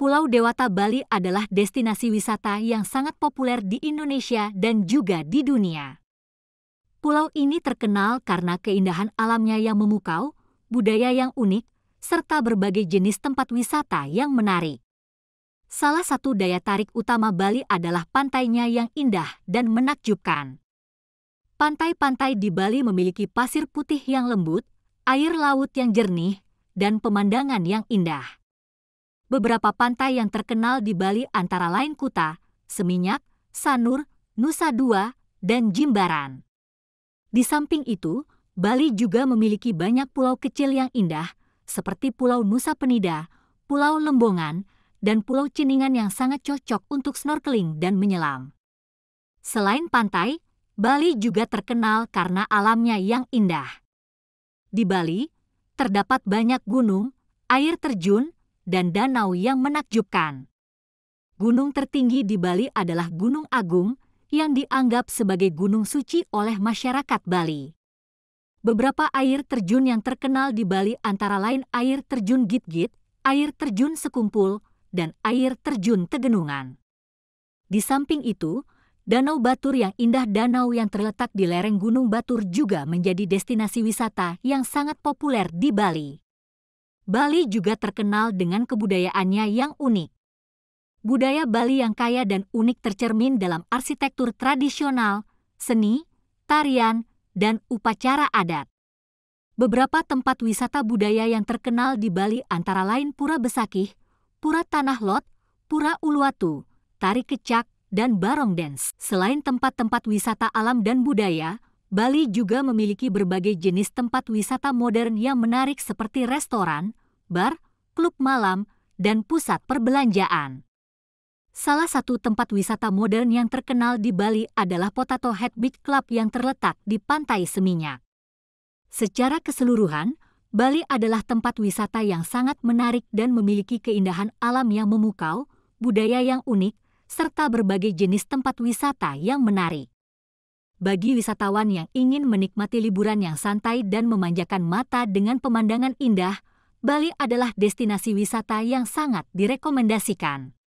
Pulau Dewata Bali adalah destinasi wisata yang sangat populer di Indonesia dan juga di dunia. Pulau ini terkenal karena keindahan alamnya yang memukau, budaya yang unik, serta berbagai jenis tempat wisata yang menarik. Salah satu daya tarik utama Bali adalah pantainya yang indah dan menakjubkan. Pantai-pantai di Bali memiliki pasir putih yang lembut, air laut yang jernih, dan pemandangan yang indah beberapa pantai yang terkenal di Bali antara lain Kuta, Seminyak, Sanur, Nusa Dua, dan Jimbaran. Di samping itu, Bali juga memiliki banyak pulau kecil yang indah, seperti Pulau Nusa Penida, Pulau Lembongan, dan Pulau Ciningan yang sangat cocok untuk snorkeling dan menyelam. Selain pantai, Bali juga terkenal karena alamnya yang indah. Di Bali, terdapat banyak gunung, air terjun, dan danau yang menakjubkan. Gunung tertinggi di Bali adalah Gunung Agung yang dianggap sebagai gunung suci oleh masyarakat Bali. Beberapa air terjun yang terkenal di Bali antara lain air terjun Gitgit, air terjun Sekumpul, dan air terjun Tegenungan. Di samping itu, Danau Batur yang indah danau yang terletak di lereng Gunung Batur juga menjadi destinasi wisata yang sangat populer di Bali. Bali juga terkenal dengan kebudayaannya yang unik. Budaya Bali yang kaya dan unik tercermin dalam arsitektur tradisional, seni, tarian, dan upacara adat. Beberapa tempat wisata budaya yang terkenal di Bali antara lain Pura Besakih, Pura Tanah Lot, Pura Uluwatu, Tari Kecak, dan Barong Dance. Selain tempat-tempat wisata alam dan budaya, Bali juga memiliki berbagai jenis tempat wisata modern yang menarik seperti restoran, bar, klub malam, dan pusat perbelanjaan. Salah satu tempat wisata modern yang terkenal di Bali adalah Potato Head Beach Club yang terletak di Pantai Seminyak. Secara keseluruhan, Bali adalah tempat wisata yang sangat menarik dan memiliki keindahan alam yang memukau, budaya yang unik, serta berbagai jenis tempat wisata yang menarik. Bagi wisatawan yang ingin menikmati liburan yang santai dan memanjakan mata dengan pemandangan indah, Bali adalah destinasi wisata yang sangat direkomendasikan.